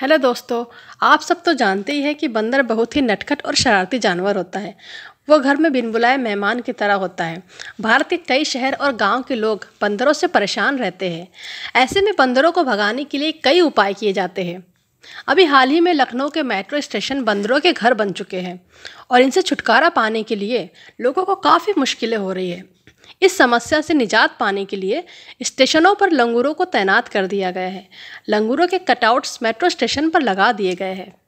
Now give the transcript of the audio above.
hello दोस्तों आप सब तो जानते ही हैं कि बंदर बहुत ही नटखट और शरारती जानवर होता है वो घर में बिन बुलाए मेहमान की तरह होता है भारत के कई शहर और गांव के लोग बंदरों से परेशान रहते हैं ऐसे में बंदरों को भगाने के लिए कई उपाय किए जाते हैं अभी हाल ही में लखनऊ के मेट्रो स्टेशन बंदरों के घर बन चुके हैं और इनसे छुटकारा पाने के लिए लोगों को काफ़ी मुश्किलें हो रही है इस समस्या से निजात पाने के लिए स्टेशनों पर लंगूरों को तैनात कर दिया गया है लंगूरों के कटआउट्स मेट्रो स्टेशन पर लगा दिए गए हैं